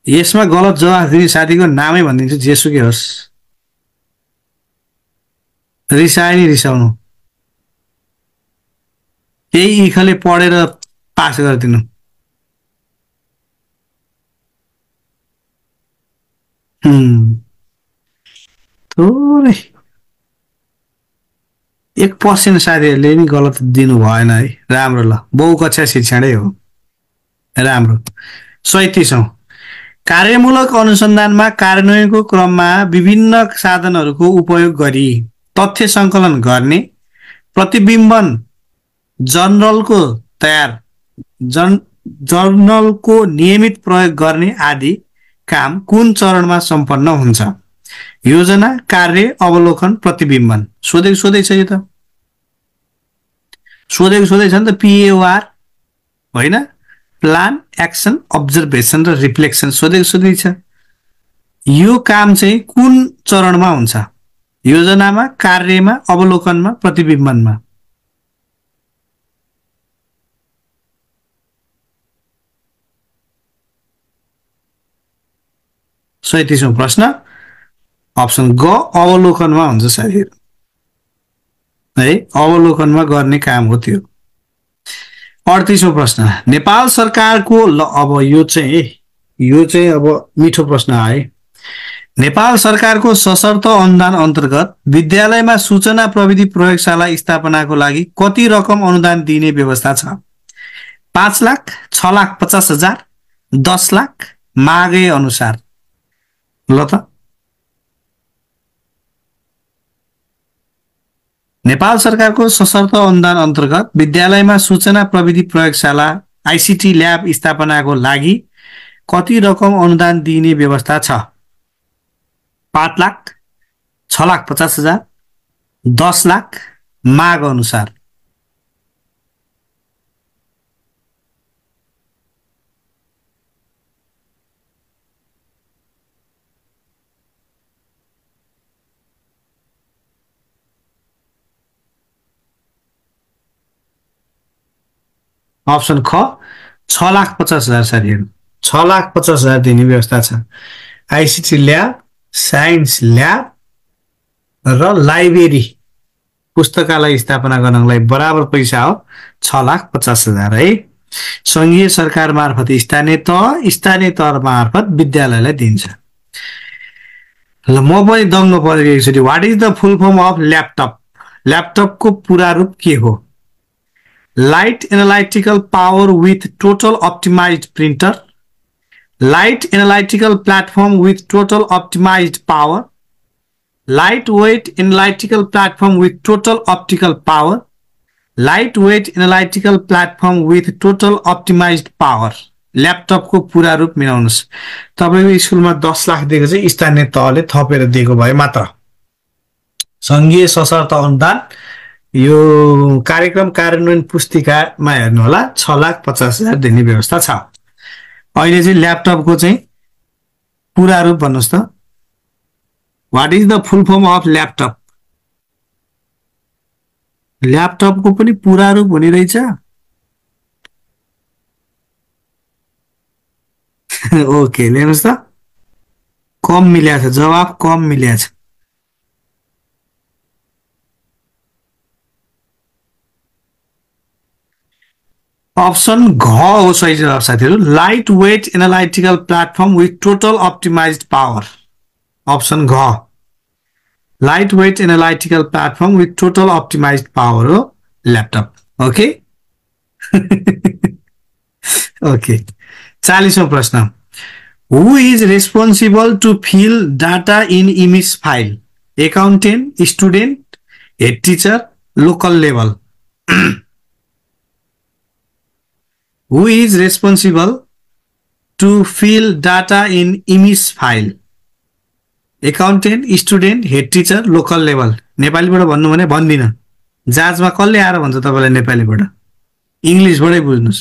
A: यसमा गलत जवाफ दिने साथीको नामै भनिदिन्छु जेसुकै होस् रिसाए नि रिसाउनु त्यही इखले पढेर पास गरिदिनु थोरै एक पर्सेन्ट साथीहरूले नि गलत दिनु भएन है राम्रो ल बहुकक्षा कक्षा शिक्षणै हो राम्रो सैतिसौँ कार्यमूलक अनुसन्धानमा कार्यान्वयनको क्रममा विभिन्न साधनहरूको उपयोग गरी तथ्य सङ्कलन गर्ने प्रतिबिम्बन जर्नलको तयार जन जर्नलको नियमित प्रयोग गर्ने आदि काम कुन चरणमा सम्पन्न हुन्छ योजना कार्य अवलोकन प्रतिबिम्बन सोधेको सोधै छ यो त सोधेको सोधै नि त पिएआर होइन प्लान एक्सन अब्जर्भेसन र रिफ्लेक्सन सोधेको सोधेछ यो काम चाहिँ कुन चरणमा हुन्छ योजनामा कार्यमा अवलोकनमा प्रतिबिम्बनमा सैतिसौँ प्रश्न अप्सन ग अवलोकनमा हुन्छ शरीर है अवलोकनमा गर्ने काम हो त्यो अडतिसौँ प्रश्न नेपाल सरकारको ल अब यो चाहिँ यो चाहिँ अब मिठो प्रश्न आए नेपाल सरकारको सशर्त अनुदान अन्तर्गत विद्यालयमा सूचना प्रविधि प्रयोगशाला स्थापनाको लागि कति रकम अनुदान दिने व्यवस्था छ पाँच लाख छ लाख पचास हजार दस लाख मागे अनुसार ल त नेपाल सरकारको सशर्त अनुदान अन्तर्गत विद्यालयमा सूचना प्रविधि प्रयोगशाला आइसिटी ल्याब स्थापनाको लागि कति रकम अनुदान दिइने व्यवस्था छ पाँच लाख छ लाख पचास हजार दस लाख माग अनुसार अप्सन ख छ लाख पचास हजार साथीहरू छ लाख पचास हजार दिने व्यवस्था छ आइसिटी ल्याब साइन्स ल्याब र लाइब्रेरी पुस्तकालय स्थापना गर्नको लागि बराबर पैसा हो छ लाख पचास हजार है सङ्घीय सरकार मार्फत स्थानीय तह स्थानीय तह मार्फत विद्यालयलाई दिन्छ ल म पनि दङ्ग परेको एकचोटि what is the full form of laptop ल्यापटपको पुरा रूप के हो light analytical power with total optimized printer, light analytical platform with total optimized power, lightweight analytical platform with total optical power, lightweight analytical platform with total optimized power. ल्यापटपको पुरा रूप मिलाउनुहोस् तपाईँको स्कुलमा दस लाख दिएको चाहिँ स्थानीय तहले थपेर दिएको भए मात्र सङ्घीय सशर्त अनुदान यो कार्यक्रम कार्यान्वयन पुस्तिकामा हेर्नुहोला छ लाख पचास हजार दिने व्यवस्था छ अहिले चाहिँ ल्यापटपको चाहिँ पुरा रूप भन्नुहोस् त what is the full form of laptop ल्यापटपको पनि पुरा रूप हुने रहेछ ओके लेख्नुहोस् त कम मिल्या छ जवाब कम मिल्या छ अप्सन घ हो सही जवाब साथीहरू light weight analytical platform with total optimize power option घ light weight analytical platform with total optimize power हो ल्यापटप ओके ओके चालिसौँ प्रश्न who is responsible to fill data in EMIS file accountant student head teacher local level who is responsible to fill data in EMIS file accountant student head teacher local level नेपालीबाट भन्नु भने भन्दिनँ जाँचमा कसले आएर भन्छ तपाईँलाई नेपालीबाट इङ्ग्लिसबाटै बुझ्नुहोस्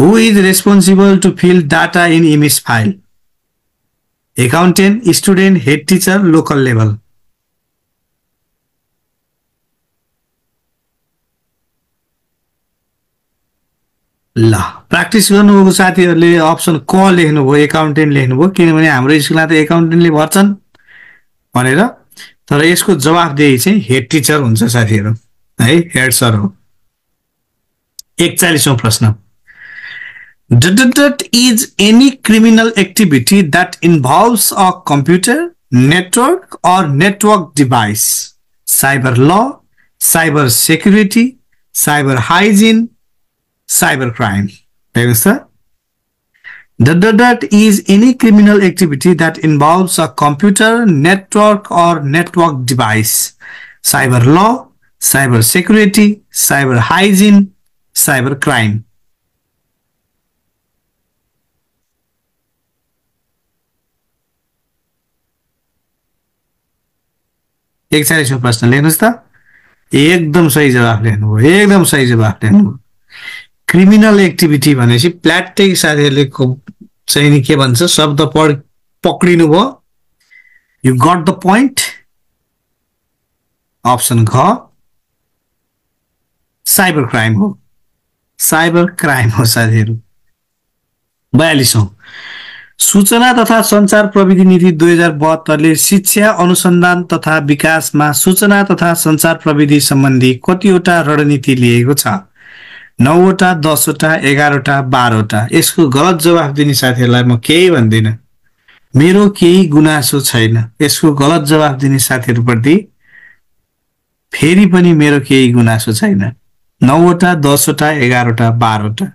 A: who is responsible to fill data in EMIS file accountant student head teacher local level ल प्र्याक्टिस गर्नुभएको साथीहरूले अप्सन क लेख्नुभयो एकाउन्टेन्ट लेख्नुभयो किनभने हाम्रो स्कुलमा त एकाउन्टेन्टले भर्छन् भनेर तर यसको जवाबदेही चाहिँ हेड टिचर हुन्छ साथीहरू है हेड सर हो एकचालिसौँ प्रश्न that is any criminal activity that involves a computer network or network device cyber ल cyber security cyber hygiene cybercrime. There is the dot dot dot is any criminal activity that involves a computer, network or network device. Cyber law, cyber security, cyber hygiene, cyber crime. एक साह्रै प्रश्न लेख्नुहोस् त एकदम सही जवाफ लेख्नुभयो एकदम सही जवाफ लेख्नुभयो क्रिमिनल एक्टिभिटी भनेपछि प्ल्याट्टै साथीहरूले चाहिँ नि के भन्छ शब्द पढ पक्रिनु भयो you got the point option घ साइबर क्राइम हो साइबर क्राइम हो साथीहरू बयालिसौँ सूचना तथा सञ्चार प्रविधि नीति दुई हजार बहत्तरले शिक्षा अनुसन्धान तथा विकासमा सूचना तथा सञ्चार प्रविधि सम्बन्धी कतिवटा रणनीति लिएको छ नौवटा दसवटा एघारवटा बाह्रवटा यसको गलत जवाफ दिने साथीहरूलाई म केही भन्दिनँ मेरो केही गुनासो छैन यसको गलत जवाफ दिने साथीहरूप्रति फेरि पनि मेरो केही गुनासो छैन नौवटा दसवटा एघारवटा बाह्रवटा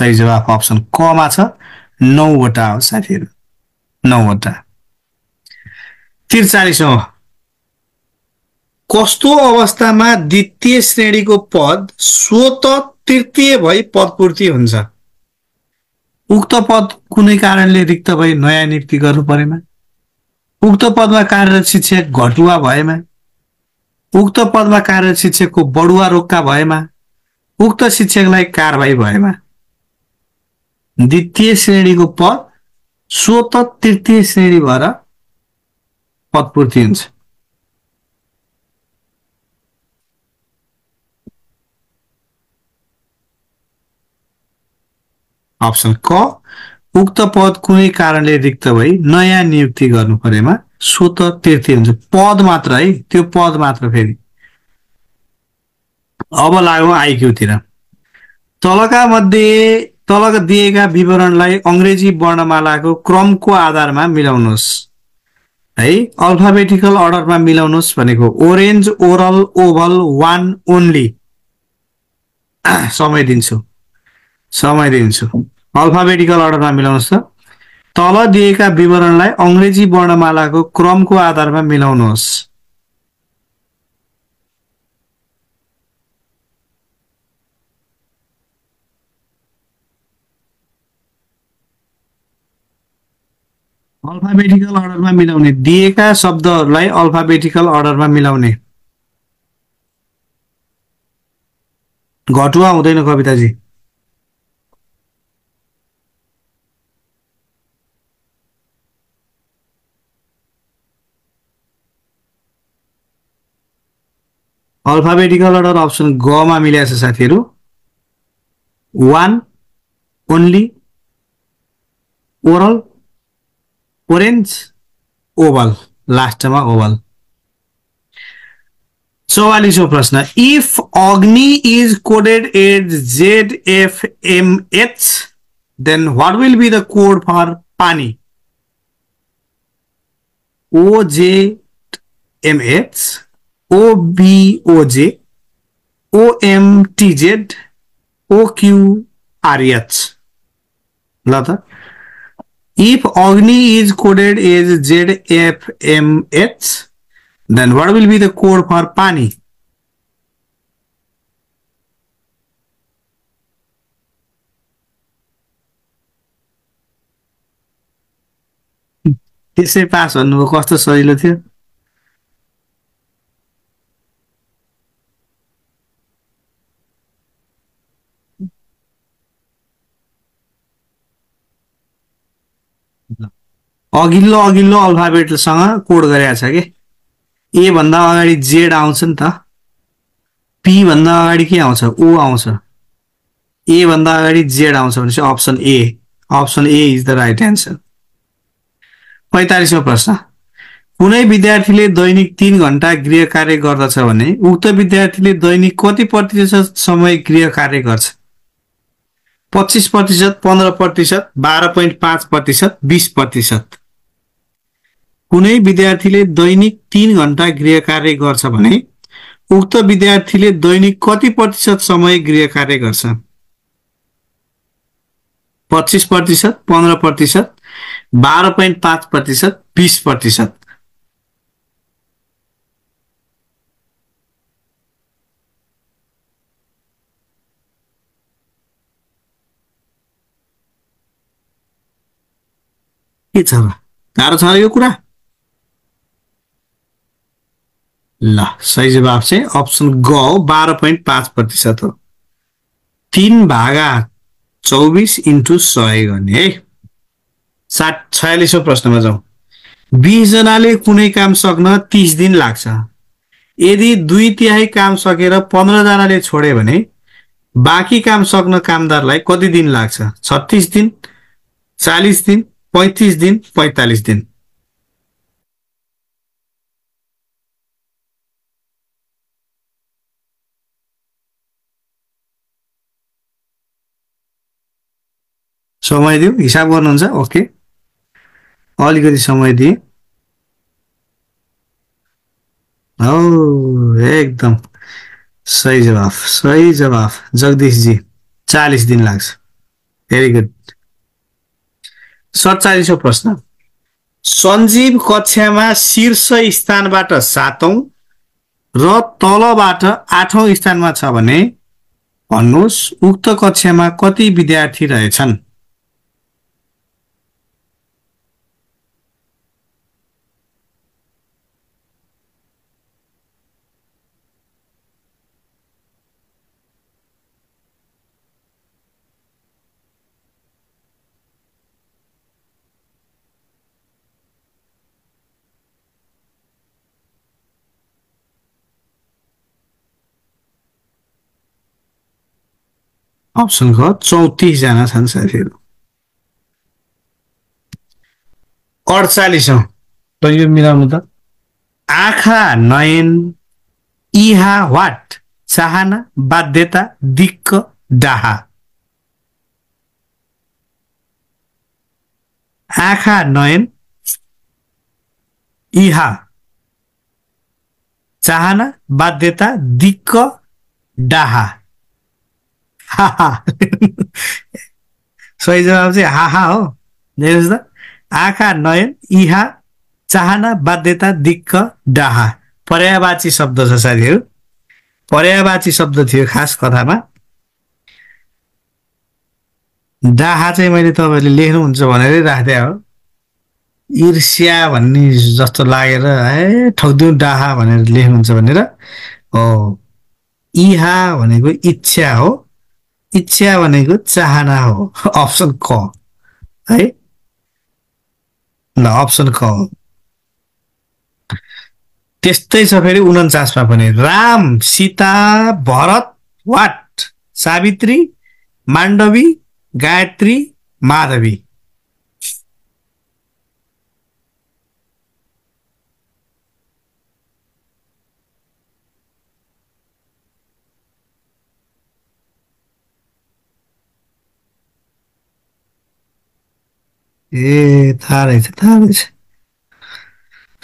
A: सही जवाफ अप्सन कमा छ नौवटा हो साथीहरू नौवटा त्रिचालिसौँ कस्तो अवस्थामा द्वितीय श्रेणीको पद स्वत तृतीय भई पदपूर्ति हुन्छ उक्त पद कुनै कारणले रिक्त भई नयाँ नियुक्ति गर्नु परेमा उक्त पदमा कार्यरत शिक्षक घटुवा भएमा उक्त पदमा कार्यरत शिक्षकको बढुवा रोक्का भएमा उक्त शिक्षकलाई कारवाही भएमा द्वितीय श्रेणीको पद स्वत तृतीय श्रेणी भएर पदपूर्ति हुन्छ अप्सन क उक्त पद कुनै कारणले रिक्त भई नयाँ नियुक्ति गर्नु परेमा स्वत तीर्थी हुन्छ पद मात्र है त्यो पद मात्र फेरि अब लाग्यौँ आइक्यूतिर तलका मध्ये तलका दिएका विवरणलाई अङ्ग्रेजी वर्णमालाको क्रमको आधारमा मिलाउनुहोस् है अल्फाबेटिकल अर्डरमा मिलाउनुहोस् भनेको orange oral oval one only समय दिन्छु समय दिन्छु अल्फाबेटिकल अर्डरमा मिलाउनुहोस् त तल दिएका विवरणलाई अङ्ग्रेजी वर्णमालाको क्रमको आधारमा मिलाउनुहोस् अल्फाबेटिकल अर्डरमा मिलाउने दिएका शब्दहरूलाई अल्फाबेटिकल अर्डरमा मिलाउने घटुवा हुँदैन कविताजी अल्फाबेटिकल अर्डर अप्सन गमा मिलाएको छ साथीहरू one only oral orange oval लास्टमा ओभल चौवालिसौँ प्रश्न if agni is coded at Z F M H then what will be the code for pani H O B J O M T Z O Q R H ल if agni is coded as Z F M H then will be the code for pani त्यसै pass भन्नुभयो कस्तो सजिलो थियो अघिल्लो अघिल्लो अल्फाबेटसँग code गरेको छ कि ए भन्दा अगाडि जेड आउँछ नि त पी भन्दा अगाडि के आउँछ ओ आउँछ ए भन्दा अगाडि जेड आउँछ भनेपछि option A option A is the right answer पैँतालिसौँ प्रश्न कुनै विद्यार्थीले दैनिक तिन घन्टा गृह कार्य गर्दछ भने उक्त विद्यार्थीले दैनिक कति प्रतिशत समय गृह कार्य गर्छ पच्चिस प्रतिशत पन्ध्र प्रतिशत बाह्र पोइन्ट पाँच प्रतिशत बिस प्रतिशत कुनै विद्यार्थीले दैनिक तिन घन्टा गृह कार्य गर्छ भने उक्त विद्यार्थीले दैनिक कति प्रतिशत समय गृह कार्य गर्छ पच्चिस प्रतिशत पन्ध्र प्रतिशत बाह्र पोइन्ट पाँच प्रतिशत बिस प्रतिशत के छ गाह्रो छ यो कुरा ल सही जवाब चाहिँ अप्सन ग हो बाह्र पोइन्ट पाँच प्रतिशत हो तिन भागा चौबिस इन्टु सय गर्ने है सात छयालिसौँ प्रश्नमा जाउँ बिसजनाले कुनै काम सक्न तिस दिन लाग्छ यदि दुई तिहाई काम सकेर पन्ध्रजनाले छोड्यो भने बाँकी काम सक्न कामदारलाई कति दिन लाग्छ छत्तिस दिन चालिस दिन पैँतिस दिन पैँतालिस दिन समय दिउँ हिसाब गर्नुहुन्छ ओके अलिकति समय दिए हो एकदम सही जवाफ सही जवाफ जगदीशजी चालिस दिन लाग्छ भेरी गुड सत्तालिसौँ प्रश्न सञ्जीव कक्षामा शीर्ष स्थानबाट सातौँ र तलबाट आठौँ स्थानमा छ भने भन्नुहोस् उक्त कक्षामा कति विद्यार्थी रहेछन् अप्सन ख चौतिसजना छन् साथीहरू अडचालिसौँ त यो मिलाउनु त आँखा नयन इहा वाट चाहना बाध्यता दिक्क डाहा आँखा नयन इहा चाहना बाध्यता दिक्क डाहा हाहा सही जवाब चाहिँ हाहा हो हेर्नुहोस् त आँखा नयन इहा चाहना बाध्यता दिक्क डाहा पर्यावाची शब्द छ साथीहरू पर्यावाची शब्द थियो खास कथामा डाहा चाहिँ मैले तपाईँहरूले लेख्नुहुन्छ भनेरै राख्दै हो ईर्ष्या भन्ने जस्तो लागेर है ठगिदिउँ डाहा भनेर लेख्नुहुन्छ भनेर हो इहा भनेको इच्छा हो इच्छा भनेको चाहना हो अप्सन क है ल अप्सन क हो त्यस्तै छ फेरि उन्चासमा पनि राम सीता भरत वाट सावित्री मान्डवी, गायत्री माधवी ए थाहा रहेछ थाहा रहेछ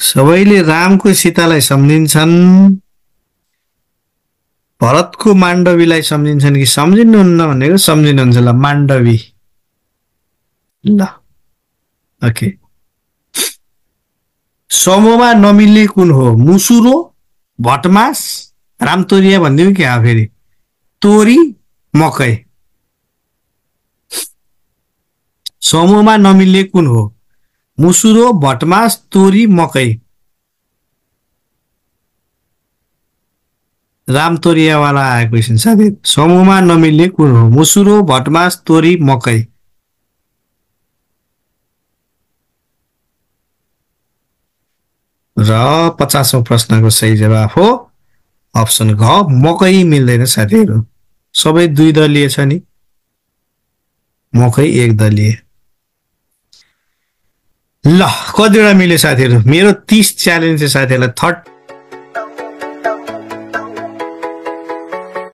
A: सबैले रामको सीतालाई सम्झिन्छन् भरतको माण्डवीलाई सम्झिन्छन् कि सम्झिनुहुन्न भनेको सम्झिनुहुन्छ ल माण्डवी ल ओके समूहमा नमिल्ने कुन हो मुसुरो भटमास रामतोरिया भनिदिउँ क्या फेरि तोरी मकै समूहमा नमिल्ने कुन हो मुसुरो भटमास तोरी मकै रामतोरियावाला आएको क्वेसन साथी समूहमा नमिल्ने कुन हो मुसुरो भटमास तोरी मकै र पचासौँ प्रश्नको सही जवाफ हो अप्सन घ मकै मिल्दैन साथीहरू सबै दुई दलीय छ नि मकै एक दलीय ल कतिवटा मिल्यो साथीहरू मेरो तिस च्यालेन्ज चाहिँ साथीहरूलाई थर्ड